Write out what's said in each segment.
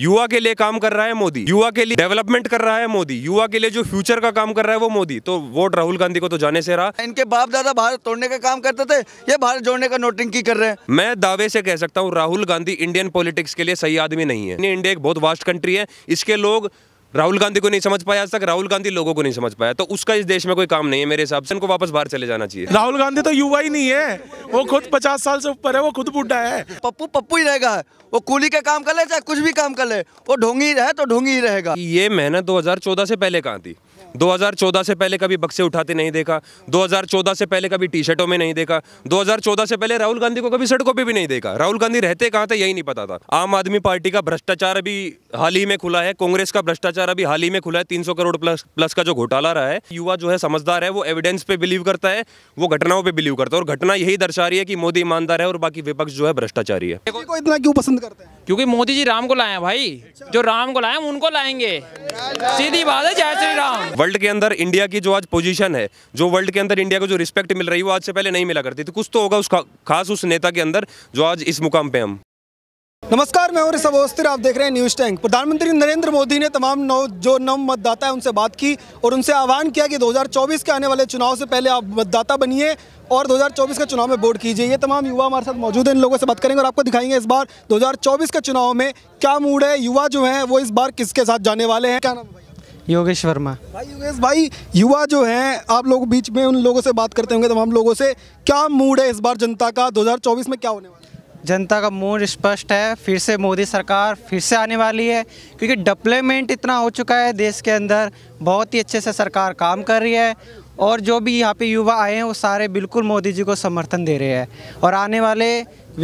युवा के लिए काम कर रहा है मोदी युवा के लिए डेवलपमेंट कर रहा है मोदी युवा के लिए जो फ्यूचर का काम कर रहा है वो मोदी तो वोट राहुल गांधी को तो जाने से रहा इनके बाप दादा भारत तोड़ने का काम करते थे ये भारत जोड़ने का नोटिंग की कर रहे हैं मैं दावे से कह सकता हूँ राहुल गांधी इंडियन पॉलिटिक्स के लिए सही आदमी नहीं है इंडिया एक बहुत वास्ट कंट्री है इसके लोग राहुल गांधी को नहीं समझ पाया आज तक राहुल गांधी लोगों को नहीं समझ पाया तो उसका इस देश में कोई काम नहीं है मेरे हिसाब से उनको वापस बाहर चले जाना चाहिए राहुल गांधी तो युवा ही नहीं है वो खुद पचास साल से ऊपर है वो खुद बुढ़ा है पप्पू पप्पू ही रहेगा वो कूली का काम कर ले चाहे कुछ भी काम कर ले वो ढोंगी रहे तो ढोंगी ही रहेगा ये मेहनत दो से पहले कहाँ थी 2014 से पहले कभी बक्से उठाते नहीं देखा 2014 से पहले कभी टी शर्टों में नहीं देखा 2014 से पहले राहुल गांधी को कभी सड़कों पे भी नहीं देखा राहुल गांधी रहते कहाँ थे यही नहीं पता था आम आदमी पार्टी का भ्रष्टाचार अभी हाल ही में खुला है कांग्रेस का भ्रष्टाचार अभी हाल ही में खुला है तीन करोड़ प्लस प्लस का जो घोटाला रहा है युवा जो है समझदार है वो एविडेंस पे बिलीव करता है वो घटनाओं पे बिलीव करता है और घटना यही दर्शा रही है कि मोदी ईमानदार है और बाकी विपक्ष जो है भ्रष्टाचारी है इतना क्यों पसंद करते हैं क्योंकि मोदी जी राम को लाए भाई जो राम को लाए उनको लाएंगे सीधी बात है जय श्री राम वर्ल्ड के अंदर इंडिया की जो आज पोजीशन है जो वर्ल्ड के अंदर इंडिया को जो रिस्पेक्ट मिल रही है वो आज से पहले नहीं मिला करती तो कुछ तो होगा उसका खास उस नेता के अंदर जो आज इस मुकाम पे हम नमस्कार मैं और सब अवस्थिर आप देख रहे हैं न्यूज़ टैंक प्रधानमंत्री नरेंद्र मोदी ने तमाम नौ जो नव मतदाता है उनसे बात की और उनसे आह्वान किया कि 2024 के आने वाले चुनाव से पहले आप मतदाता बनिए और 2024 के चुनाव में वोट कीजिए ये तमाम युवा हमारे साथ मौजूद हैं इन लोगों से बात करेंगे और आपको दिखाएंगे इस बार दो के चुनाव में क्या मूड है युवा जो है वो इस बार किसके साथ जाने वाले हैं क्या नाम भाई योगेश वर्मा भाई योगेश भाई युवा जो हैं आप लोग बीच में उन लोगों से बात करते होंगे तमाम लोगों से क्या मूड है इस बार जनता का 2024 में क्या होने वाला है जनता का मूड स्पष्ट है फिर से मोदी सरकार फिर से आने वाली है क्योंकि डेवलपमेंट इतना हो चुका है देश के अंदर बहुत ही अच्छे से सरकार काम कर रही है और जो भी यहाँ पे युवा आए हैं वो सारे बिल्कुल मोदी जी को समर्थन दे रहे हैं और आने वाले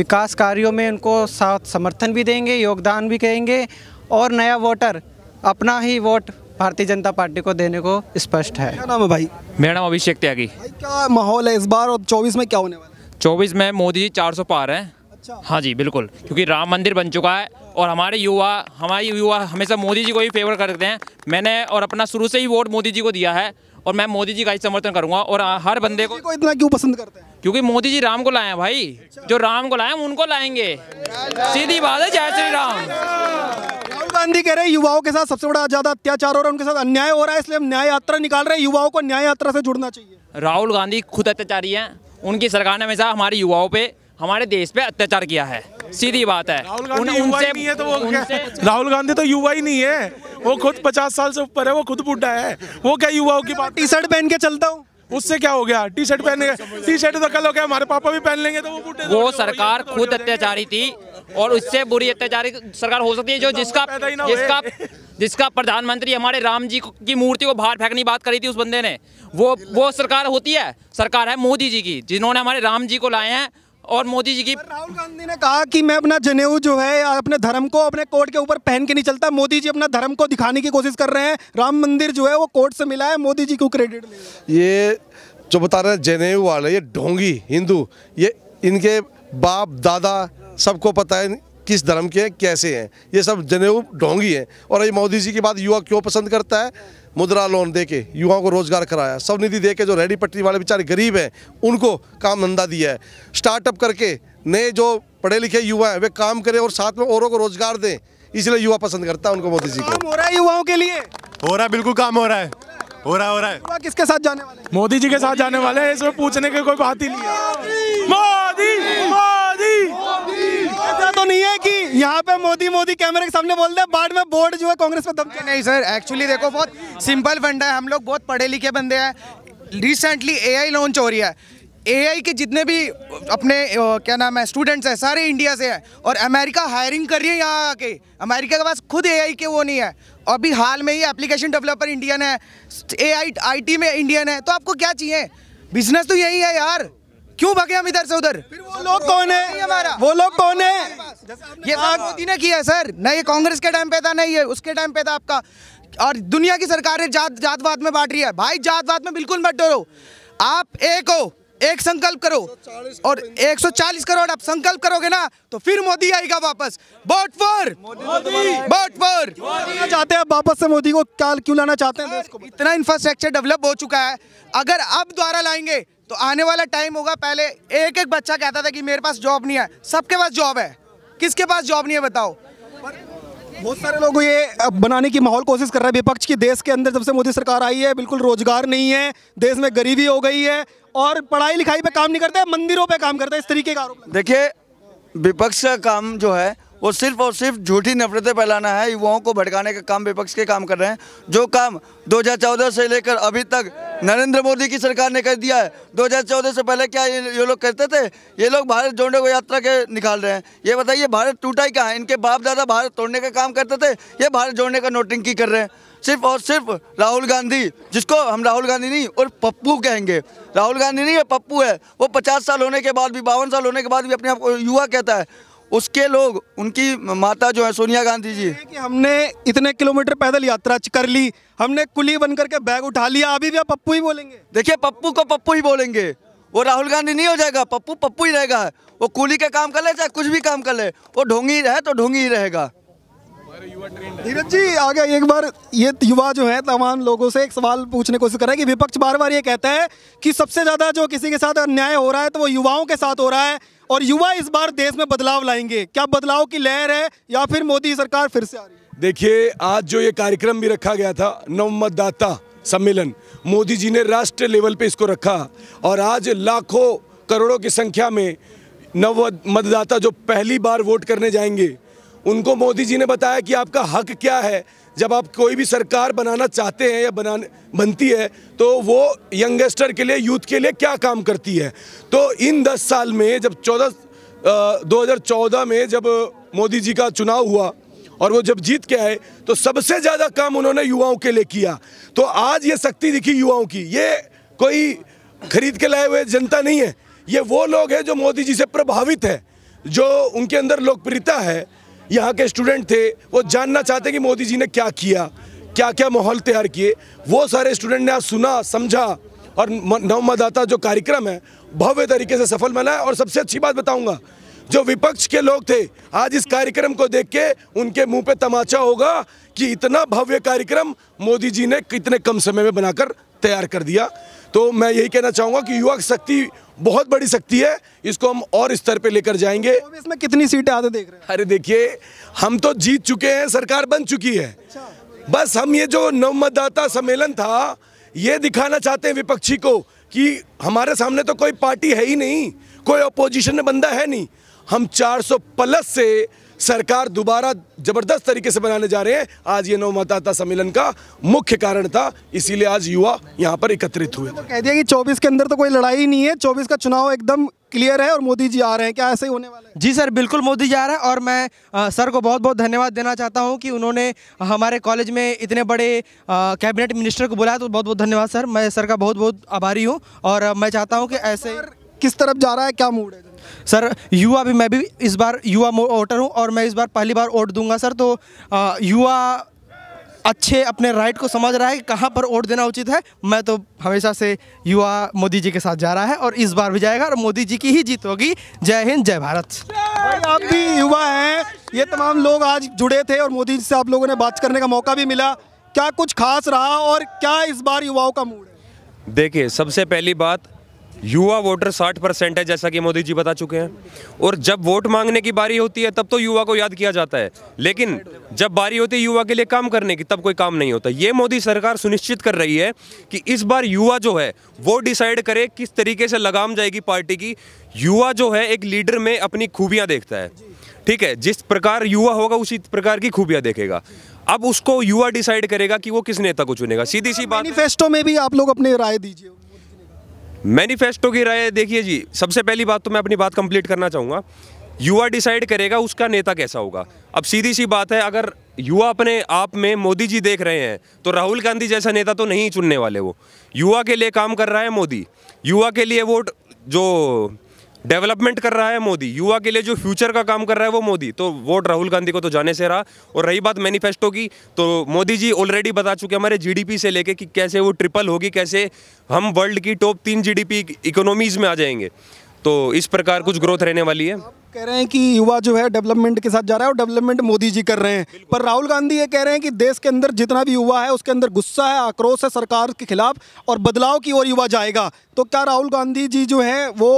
विकास कार्यों में उनको साथ समर्थन भी देंगे योगदान भी करेंगे और नया वोटर अपना ही वोट भारतीय जनता पार्टी को देने को स्पष्ट है क्या नाम है भाई मेरा नाम अभिषेक त्यागी क्या माहौल है इस बार और चौबीस में क्या होने वाला चौबीस में मोदी जी चार सौ पार है अच्छा हाँ जी बिल्कुल क्योंकि राम मंदिर बन चुका है और हमारे युवा हमारे युवा हमेशा मोदी जी को ही फेवर करते हैं मैंने और अपना शुरू से ही वोट मोदी जी को दिया है और मैं मोदी जी का ही समर्थन करूंगा और हर बंदे को, को इतना क्यों पसंद करते हैं क्योंकि मोदी जी राम को लाए हैं भाई अच्छा। जो राम को लाए उनको लाएंगे सीधी बात है जय श्री राम गांधी कह रहे हैं युवाओं के साथ सबसे बड़ा ज्यादा अत्याचार हो रहा है उनके साथ अन्याय हो रहा है इसलिए हम न्याय यात्रा निकाल रहे हैं युवाओं को न्याय यात्रा से जुड़ना चाहिए राहुल गांधी खुद अत्याचारी हैं उनकी सरकार ने हमेशा हमारे युवाओं पे हमारे देश पे अत्याचार किया है सीधी बात है राहुल गांधी तो राहुल गांधी तो युवा ही नहीं है वो खुद पचास साल से ऊपर है वो खुद बुढ़ा है वो क्या युवाओं की बात टी शर्ट पहन के चलता हूँ उससे क्या हो गया टी शर्ट पहन टी शर्ट तो कल हो गया हमारे पापा भी पहन लेंगे तो वो वो सरकार खुद अत्याचारी थी और उससे बुरी अत्याचारी सरकार हो सकती है जो जिसका जिसका जिसका प्रधानमंत्री हमारे राम जी की मूर्ति को बाहर फेंकने की बात करी थी उस बंदे ने वो वो सरकार होती है सरकार है मोदी जी की जिन्होंने हमारे राम जी को लाए हैं और मोदी जी की राहुल गांधी ने कहा कि मैं अपना जनेऊ जो है अपने धर्म को अपने कोर्ट के ऊपर पहन के नहीं चलता मोदी जी अपना धर्म को दिखाने की कोशिश कर रहे हैं राम मंदिर जो है वो कोर्ट से मिला है मोदी जी को क्रेडिट ये जो बता रहे हैं जनेऊ वाले ये ढोंगी हिंदू ये इनके बाप दादा सबको पता है किस धर्म के हैं कैसे हैं ये सब जनेऊ ढोंगी हैं और ये मोदी जी के बाद युवा क्यों पसंद करता है मुद्रा लोन दे के युवाओं को रोजगार कराया सब निधि दे के जो रेडी पटरी वाले बेचारे गरीब हैं उनको काम धंधा दिया है स्टार्टअप करके नए जो पढ़े लिखे युवा हैं वे काम करें और साथ में औरों को रोजगार दें इसलिए युवा पसंद करता है उनको मोदी जी को हो रहा है युवाओं के लिए हो रहा है बिल्कुल काम हो रहा है हो रहा हो रहा है किसके साथ जाने वाले मोदी जी के साथ जाने वाले हैं इसमें पूछने की कोई बात ही नहीं है मोदी यहाँ पे मोदी मोदी कैमरे के सामने बोलते हैं बाढ़ में बोर्ड जो है कांग्रेस में दबके नहीं सर एक्चुअली देखो बहुत सिंपल फंड है हम लोग बहुत पढ़े लिखे बंदे हैं रिसेंटली एआई लॉन्च हो रही है एआई के जितने भी अपने क्या नाम है स्टूडेंट्स हैं सारे इंडिया से हैं और अमेरिका हायरिंग कर रही है यहाँ आके अमेरिका के पास खुद एआई के वो नहीं है अभी हाल में ही एप्लीकेशन डेवलपर इंडियन है एआई आईटी में इंडियन है तो आपको क्या चाहिए बिजनेस तो यही है यार क्यों भागे हम इधर से उधर फिर वो लोग कौन है हमारा वो लोग कौन है ये काम मोदी ने किया सर न ये कांग्रेस के टाइम पे था नहीं ये उसके टाइम पे था आपका और दुनिया की सरकारें जात जातवाद में बांट रही है भाई जातवाद में बिल्कुल मत डरो आप एक हो एक संकल्प करो और 140 करोड़ आप संकल्प करोगे ना तो फिर मोदी आएगा वापस वोट फॉर वोट फॉर चाहते हैं वापस से मोदी को क्या क्यों लाना चाहते हैं इतना इंफ्रास्ट्रक्चर डेवलप हो चुका है अगर अब द्वारा लाएंगे तो आने वाला टाइम होगा पहले एक एक बच्चा कहता था कि मेरे पास जॉब नहीं है सबके पास जॉब है किसके पास जॉब नहीं है बताओ बहुत सारे लोग ये बनाने की माहौल कोशिश कर रहे हैं विपक्ष की देश के अंदर जब से मोदी सरकार आई है बिल्कुल रोजगार नहीं है देश में गरीबी हो गई है और पढ़ाई लिखाई पे काम नहीं करते मंदिरों पे काम करते इस तरीके का आरोप देखिए विपक्ष का काम जो है वो सिर्फ और सिर्फ झूठी नफरतें फैलाना है युवाओं को भड़काने का काम विपक्ष के काम कर रहे हैं जो काम 2014 से लेकर अभी तक नरेंद्र मोदी की सरकार ने कर दिया है 2014 से पहले क्या ये, ये लोग करते थे ये लोग भारत जोड़ने को यात्रा के निकाल रहे हैं ये बताइए भारत टूटा ही कहाँ है इनके बाप दादा भारत तोड़ने का काम करते थे ये भारत जोड़ने का नोटिंग की कर रहे हैं सिर्फ और सिर्फ राहुल गांधी जिसको हम राहुल गांधी नहीं और पप्पू कहेंगे राहुल गांधी नहीं है पप्पू है वो पचास साल होने के बाद भी बावन साल होने के बाद भी अपने आप को युवा कहता है उसके लोग उनकी माता जो है सोनिया गांधी जी कि हमने इतने किलोमीटर पैदल यात्रा कर ली हमने कुली बन करके बैग उठा लिया अभी भी आप पप्पू ही बोलेंगे देखिए पप्पू को पप्पू ही बोलेंगे वो राहुल गांधी नहीं हो जाएगा पप्पू पप्पू ही रहेगा वो कुली का काम कर ले चाहे कुछ भी काम कर ले वो ढोंगी ही रहे तो ढोंगी ही रहेगा धीरज जी आगे एक बार ये युवा जो है तमाम लोगों से एक सवाल पूछने की कोशिश कर रहे हैं कि विपक्ष बार बार ये कहता है कि सबसे ज़्यादा जो किसी के साथ अन्याय हो रहा है तो वो युवाओं के साथ हो रहा है और युवा इस बार देश में बदलाव लाएंगे क्या बदलाव की लहर है या फिर मोदी सरकार फिर से आ रही है देखिए आज जो ये कार्यक्रम भी रखा गया था नव मतदाता सम्मेलन मोदी जी ने राष्ट्रीय लेवल पे इसको रखा और आज लाखों करोड़ों की संख्या में नव मतदाता जो पहली बार वोट करने जाएंगे उनको मोदी जी ने बताया कि आपका हक क्या है जब आप कोई भी सरकार बनाना चाहते हैं या बनाने बनती है तो वो यंगस्टर के लिए यूथ के लिए क्या काम करती है तो इन दस साल में जब चौदह दो हज़ार चौदह में जब मोदी जी का चुनाव हुआ और वो जब जीत के आए तो सबसे ज़्यादा काम उन्होंने युवाओं के लिए किया तो आज ये शक्ति दिखी युवाओं की ये कोई खरीद के लाए हुए जनता नहीं है ये वो लोग हैं जो मोदी जी से प्रभावित है जो उनके अंदर लोकप्रियता है यहाँ के स्टूडेंट थे वो जानना चाहते कि मोदी जी ने क्या किया क्या क्या माहौल तैयार किए वो सारे स्टूडेंट ने आज सुना समझा और नव मतदाता जो कार्यक्रम है भव्य तरीके से सफल बना है और सबसे अच्छी बात बताऊंगा जो विपक्ष के लोग थे आज इस कार्यक्रम को देख के उनके मुंह पे तमाचा होगा कि इतना भव्य कार्यक्रम मोदी जी ने कितने कम समय में बनाकर तैयार कर दिया तो मैं यही कहना चाहूँगा कि युवा शक्ति बहुत बड़ी शक्ति है इसको हम और स्तर पे लेकर जाएंगे तो इसमें कितनी सीटें आते देख रहे हैं अरे देखिए हम तो जीत चुके हैं सरकार बन चुकी है अच्छा। बस हम ये जो नवमतदाता सम्मेलन था ये दिखाना चाहते हैं विपक्षी को कि हमारे सामने तो कोई पार्टी है ही नहीं कोई अपोजिशन में बंदा है नहीं हम 400 प्लस से सरकार दोबारा जबरदस्त तरीके से बनाने जा रहे हैं आज ये मतदाता सम्मेलन का मुख्य कारण था इसीलिए आज युवा यहाँ पर एकत्रित हुए तो कह दिया कि 24 के अंदर तो कोई लड़ाई नहीं है 24 का चुनाव एकदम क्लियर है और मोदी जी आ रहे हैं क्या ऐसे ही होने वाला है जी सर बिल्कुल मोदी जी आ रहे हैं और मैं आ, सर को बहुत बहुत धन्यवाद देना चाहता हूँ कि उन्होंने हमारे कॉलेज में इतने बड़े कैबिनेट मिनिस्टर को बुलाया तो बहुत बहुत धन्यवाद सर मैं सर का बहुत बहुत आभारी हूँ और मैं चाहता हूँ कि ऐसे किस तरफ जा रहा है क्या मूड है सर युवा भी मैं भी इस बार युवा वोटर हूँ और मैं इस बार पहली बार वोट दूंगा सर तो आ, युवा अच्छे अपने राइट को समझ रहा है कि कहाँ पर वोट देना उचित है मैं तो हमेशा से युवा मोदी जी के साथ जा रहा है और इस बार भी जाएगा और मोदी जी की ही जीत होगी जय हिंद जय भारत भाई आप भी युवा हैं ये तमाम लोग आज जुड़े थे और मोदी जी से आप लोगों ने बात करने का मौका भी मिला क्या कुछ खास रहा और क्या इस बार युवाओं का मूड है देखिए सबसे पहली बात युवा वोटर 60 परसेंट है जैसा कि मोदी जी बता चुके हैं और जब वोट मांगने की बारी होती है तब तो युवा को याद किया जाता है लेकिन जब बारी होती है युवा के लिए काम करने की तब कोई काम नहीं होता ये मोदी सरकार सुनिश्चित कर रही है कि इस बार युवा जो है वो डिसाइड करे किस तरीके से लगाम जाएगी पार्टी की युवा जो है एक लीडर में अपनी खूबियाँ देखता है ठीक है जिस प्रकार युवा होगा उसी प्रकार की खूबियाँ देखेगा अब उसको युवा डिसाइड करेगा कि वो किस नेता को चुनेगा सीधी सी बात मैनिफेस्टो में भी आप लोग अपनी राय दीजिए मैनिफेस्टो की राय देखिए जी सबसे पहली बात तो मैं अपनी बात कंप्लीट करना चाहूँगा युवा डिसाइड करेगा उसका नेता कैसा होगा अब सीधी सी बात है अगर युवा अपने आप में मोदी जी देख रहे हैं तो राहुल गांधी जैसा नेता तो नहीं चुनने वाले वो युवा के लिए काम कर रहा है मोदी युवा के लिए वोट जो डेवलपमेंट कर रहा है मोदी युवा के लिए जो फ्यूचर का काम कर रहा है वो मोदी तो वोट राहुल गांधी को तो जाने से रहा और रही बात मैनिफेस्टो की तो मोदी जी ऑलरेडी बता चुके हमारे जीडीपी से लेके कि कैसे वो ट्रिपल होगी कैसे हम वर्ल्ड की टॉप तीन जीडीपी इकोनॉमीज़ में आ जाएंगे तो इस प्रकार कुछ ग्रोथ रहने वाली है कह रहे हैं कि युवा जो है डेवलपमेंट के साथ जा रहा है और डेवलपमेंट मोदी जी कर रहे हैं पर राहुल गांधी ये कह रहे हैं कि देश के अंदर जितना भी युवा है उसके अंदर गुस्सा है आक्रोश है सरकार के खिलाफ और बदलाव की ओर युवा जाएगा तो क्या राहुल गांधी जी जो है वो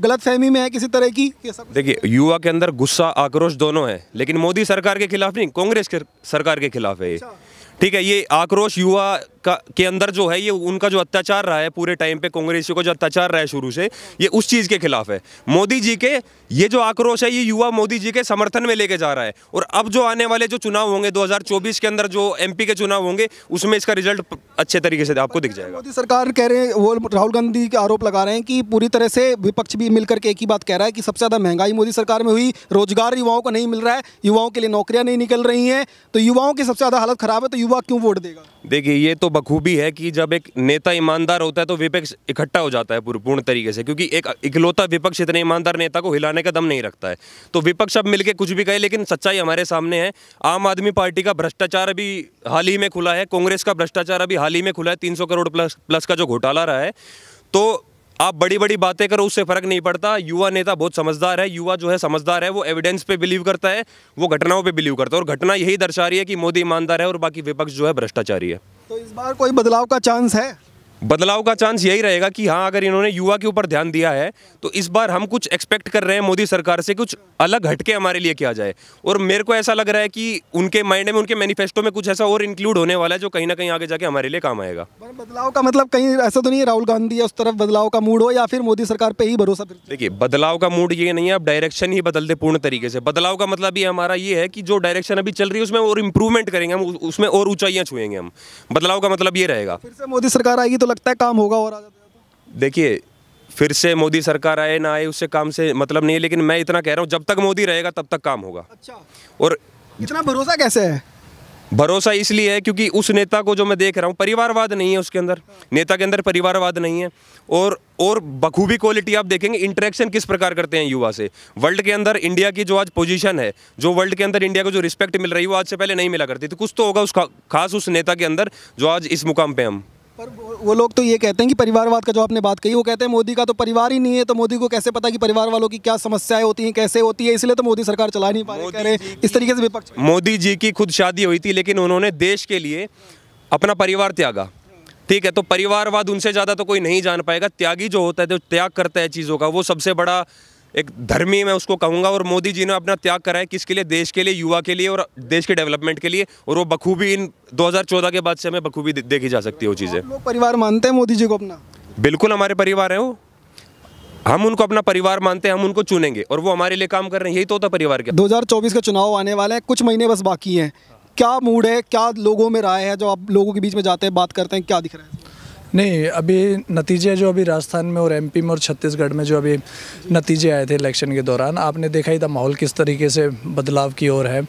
गलत फहमी में है किसी तरह की देखिए युवा के अंदर गुस्सा आक्रोश दोनों है लेकिन मोदी सरकार के खिलाफ नहीं कांग्रेस सरकार के खिलाफ है ये अच्छा। ठीक है ये आक्रोश युवा का के अंदर जो है ये उनका जो अत्याचार रहा है पूरे टाइम पे कांग्रेस का जो अत्याचार रहा है शुरू से ये उस चीज़ के खिलाफ है मोदी जी के ये जो आक्रोश है ये युवा मोदी जी के समर्थन में लेके जा रहा है और अब जो आने वाले जो चुनाव होंगे 2024 के अंदर जो एमपी के चुनाव होंगे उसमें इसका रिजल्ट अच्छे तरीके से आपको दिख जाएगा मोदी सरकार कह रहे हैं वो राहुल गांधी के आरोप लगा रहे हैं कि पूरी तरह से विपक्ष भी मिलकर के एक ही बात कह रहा है कि सबसे ज़्यादा महंगाई मोदी सरकार में हुई रोजगार युवाओं को नहीं मिल रहा है युवाओं के लिए नौकरियां नहीं निकल रही हैं तो युवाओं की सबसे ज़्यादा हालत खराब है तो युवा क्यों वोट देगा देखिए ये तो बखूबी है कि जब एक नेता ईमानदार होता है तो विपक्ष इकट्ठा हो जाता है पूर्ण तरीके से क्योंकि एक इकलौता विपक्ष इतने ईमानदार नेता को हिलाने का दम नहीं रखता है तो विपक्ष अब मिलके कुछ भी कहे लेकिन सच्चाई हमारे सामने है आम आदमी पार्टी का भ्रष्टाचार अभी हाल ही में खुला है कांग्रेस का भ्रष्टाचार अभी हाल ही में खुला है तीन करोड़ प्लस प्लस का जो घोटाला रहा है तो आप बड़ी बड़ी बातें करो उससे फर्क नहीं पड़ता युवा नेता बहुत समझदार है युवा जो है समझदार है वो एविडेंस पे बिलीव करता है वो घटनाओं पे बिलीव करता है और घटना यही दर्शा रही है कि मोदी ईमानदार है और बाकी विपक्ष जो है भ्रष्टाचारी है तो इस बार कोई बदलाव का चांस है बदलाव का चांस यही रहेगा कि हाँ अगर इन्होंने युवा के ऊपर ध्यान दिया है तो इस बार हम कुछ एक्सपेक्ट कर रहे हैं मोदी सरकार से कुछ अलग हटके हमारे लिए किया जाए और मेरे को ऐसा लग रहा है कि उनके माइंड में उनके मैनिफेस्टो में कुछ ऐसा और इंक्लूड होने वाला है जो कहीं ना कहीं आगे जाके हमारे लिए काम आएगा बदलाव का मतलब कहीं ऐसा तो नहीं है राहुल गांधी उस तरफ बदलाव का मूड हो या फिर मोदी सरकार पर ही भरोसा देखिए बदलाव का मूड ये नहीं है अब डायरेक्शन ही बदलते पूर्ण तरीके से बदलाव का मतलब ये हमारा ये है कि जो डायरेक्शन अभी चल रही है उसमें और इम्प्रूवमेंट करेंगे हम उसमें और ऊंचाइयाँ छुएंगे हम बदलाव का मतलब ये रहेगा फिर से मोदी सरकार आएगी तो लगता है काम होगा और तो? देखिए फिर से मोदी सरकार आए ना आए उससे काम से मतलब नहीं है लेकिन मैं इतना कह रहा हूँ जब तक मोदी रहेगा तब तक काम होगा अच्छा और इतना भरोसा कैसे है भरोसा इसलिए है क्योंकि उस नेता को जो मैं देख रहा हूँ परिवारवाद नहीं है उसके अंदर हाँ। नेता के अंदर परिवारवाद नहीं है और और बखूबी क्वालिटी आप देखेंगे इंटरेक्शन किस प्रकार करते हैं युवा से वर्ल्ड के अंदर इंडिया की जो आज पोजीशन है जो वर्ल्ड के अंदर इंडिया को जो रिस्पेक्ट मिल रही है वो आज से पहले नहीं मिला करती तो कुछ तो होगा उसका खास उस नेता के अंदर जो आज इस मुकाम पर हम पर वो लोग तो ये कहते हैं कि परिवारवाद का जो आपने बात कही वो कहते हैं मोदी का तो परिवार ही नहीं है तो मोदी को कैसे पता कि परिवार वालों की क्या समस्याएं होती हैं कैसे होती है इसलिए तो मोदी सरकार चला नहीं पा रही इस तरीके से विपक्ष मोदी जी की खुद शादी हुई थी लेकिन उन्होंने देश के लिए अपना परिवार त्यागा ठीक है तो परिवारवाद उनसे ज़्यादा तो कोई नहीं जान पाएगा त्यागी जो होता है जो त्याग करता है चीज़ों का वो सबसे बड़ा एक धर्मी मैं उसको कहूँगा और मोदी जी ने अपना त्याग करा है किसके लिए देश के लिए युवा के लिए और देश के डेवलपमेंट के लिए और वो बखूबी इन 2014 के बाद से हमें बखूबी देखी जा सकती है वो चीज़ें परिवार मानते हैं मोदी जी को अपना बिल्कुल हमारे परिवार है वो हम उनको अपना परिवार मानते हैं हम उनको चुनेंगे और वो हमारे लिए काम कर रहे हैं यही तो होता परिवार के दो का चुनाव आने वाला है कुछ महीने बस बाकी हैं क्या मूड है क्या लोगों में राय है जो आप लोगों के बीच में जाते हैं बात करते हैं क्या दिख रहा है नहीं अभी नतीजे जो अभी राजस्थान में और एमपी में और छत्तीसगढ़ में जो अभी नतीजे आए थे इलेक्शन के दौरान आपने देखा ही था माहौल किस तरीके से बदलाव की ओर है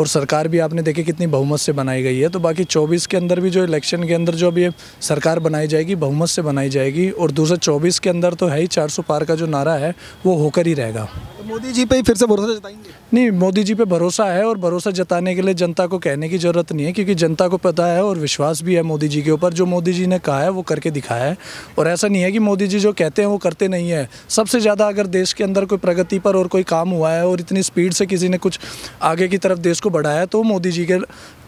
और सरकार भी आपने देखी कितनी बहुमत से बनाई गई है तो बाकी 24 के अंदर भी जो इलेक्शन के अंदर जो अभी सरकार बनाई जाएगी बहुमत से बनाई जाएगी और दूसरा 24 के अंदर तो है ही 400 पार का जो नारा है वो होकर ही रहेगा तो मोदी जी पे ही फिर से भरोसा जताएंगे नहीं मोदी जी पे भरोसा है और भरोसा जताने के लिए जनता को कहने की ज़रूरत नहीं है क्योंकि जनता को पता है और विश्वास भी है मोदी जी के ऊपर जो मोदी जी ने कहा है वो करके दिखाया है और ऐसा नहीं है कि मोदी जी जो कहते हैं वो करते नहीं है सबसे ज़्यादा अगर देश के अंदर कोई प्रगति पर और कोई काम हुआ है और इतनी स्पीड से किसी ने कुछ आगे की तरफ देश को बढ़ाया है तो मोदी जी के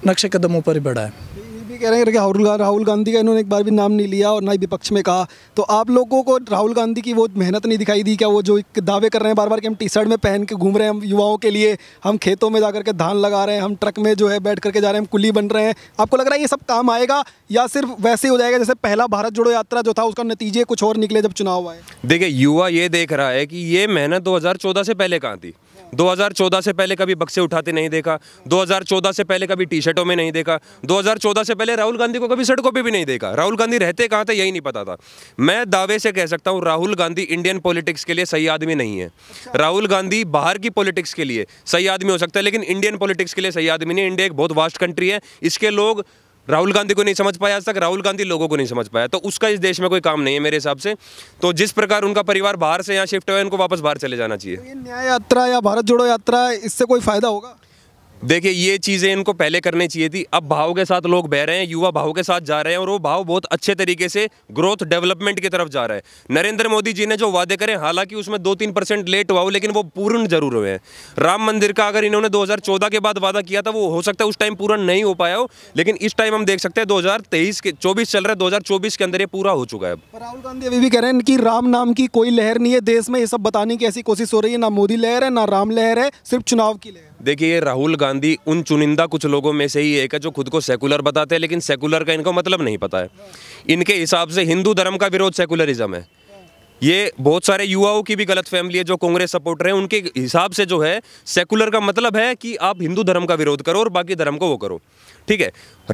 नक्शे कदमों पर ही बढ़ा है ये कह रहे हैं कि राहुल राहुल गांधी का इन्होंने एक बार भी नाम नहीं लिया और ना ही विपक्ष में कहा तो आप लोगों को राहुल गांधी की वो मेहनत नहीं दिखाई दी क्या वो जो दावे कर रहे हैं बार बार कि हम टी शर्ट में पहन के घूम रहे हैं हम युवाओं के लिए हम खेतों में जा के धान लगा रहे हैं हम ट्रक में जो है बैठ करके जा रहे हैं हम कुली बन रहे हैं आपको लग रहा है ये सब काम आएगा या सिर्फ वैसे ही हो जाएगा जैसे पहला भारत जोड़ो यात्रा जो था उसका नतीजे कुछ और निकले जब चुनाव आए देखिए युवा ये देख रहा है कि ये मेहनत दो से पहले कहाँ थी 2014 से पहले कभी बक्से उठाते नहीं देखा 2014 से पहले कभी टी शर्टों में नहीं देखा 2014 से पहले राहुल गांधी को कभी सड़कों पर भी नहीं देखा राहुल गांधी रहते कहाँ थे यही नहीं पता था मैं दावे से कह सकता हूँ राहुल गांधी इंडियन पॉलिटिक्स के लिए सही आदमी नहीं है राहुल गांधी बाहर की पॉलिटिक्स के लिए सही आदमी हो सकता है लेकिन इंडियन पॉलिटिक्स के लिए सही आदमी नहीं इंडिया एक बहुत वास्ट कंट्री है इसके लोग राहुल गांधी को नहीं समझ पाया आज तक राहुल गांधी लोगों को नहीं समझ पाया तो उसका इस देश में कोई काम नहीं है मेरे हिसाब से तो जिस प्रकार उनका परिवार बाहर से यहाँ शिफ्ट हुआ है उनको वापस बाहर चले जाना चाहिए तो न्याय यात्रा या भारत जोड़ो यात्रा इससे कोई फायदा होगा देखिए ये चीज़ें इनको पहले करनी चाहिए थी अब भाव के साथ लोग बह रहे हैं युवा भाव के साथ जा रहे हैं और वो भाव बहुत अच्छे तरीके से ग्रोथ डेवलपमेंट की तरफ जा रहा है नरेंद्र मोदी जी ने जो वादे करें हालांकि उसमें दो तीन परसेंट लेट हुआ हो लेकिन वो पूर्ण जरूर हुए हैं राम मंदिर का अगर इन्होंने दो के बाद वादा किया था वो हो सकता है उस टाइम पूरा नहीं हो पाया हो लेकिन इस टाइम हम देख सकते हैं दो के चौबीस चल रहे दो हज़ार के अंदर ये पूरा हो चुका है राहुल गांधी अभी भी कह रहे हैं कि राम नाम की कोई लहर नहीं है देश में ये सब बताने की ऐसी कोशिश हो रही है ना मोदी लहर है ना राम लहर है सिर्फ चुनाव की लहर देखिए राहुल गांधी उन चुनिंदा कुछ लोगों में से ही एक है जो खुद को सेकुलर बताते हैं लेकिन सेकुलर का इनको मतलब नहीं पता है इनके हिसाब से हिंदू धर्म का विरोध सेकुलरिज्म है ये बहुत सारे युवाओं की भी गलत फैमिली है जो कांग्रेस सपोर्टर हैं उनके हिसाब से जो है सेकुलर का मतलब है कि आप हिंदू धर्म का विरोध करो और बाकी धर्म को वो करो ठीक है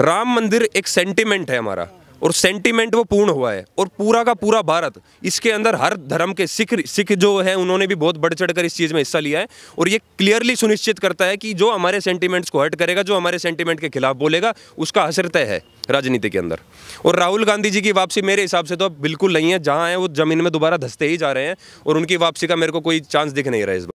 राम मंदिर एक सेंटिमेंट है हमारा और सेंटीमेंट वो पूर्ण हुआ है और पूरा का पूरा भारत इसके अंदर हर धर्म के सिख सिख जो है उन्होंने भी बहुत बढ़ कर इस चीज़ में हिस्सा लिया है और ये क्लियरली सुनिश्चित करता है कि जो हमारे सेंटिमेंट्स को हर्ट करेगा जो हमारे सेंटिमेंट के खिलाफ बोलेगा उसका असर तय है राजनीति के अंदर और राहुल गांधी जी की वापसी मेरे हिसाब से तो अब बिल्कुल नहीं है जहाँ है वो ज़मीन में दोबारा धंसते ही जा रहे हैं और उनकी वापसी का मेरे को कोई चांस दिख नहीं रहा इस बार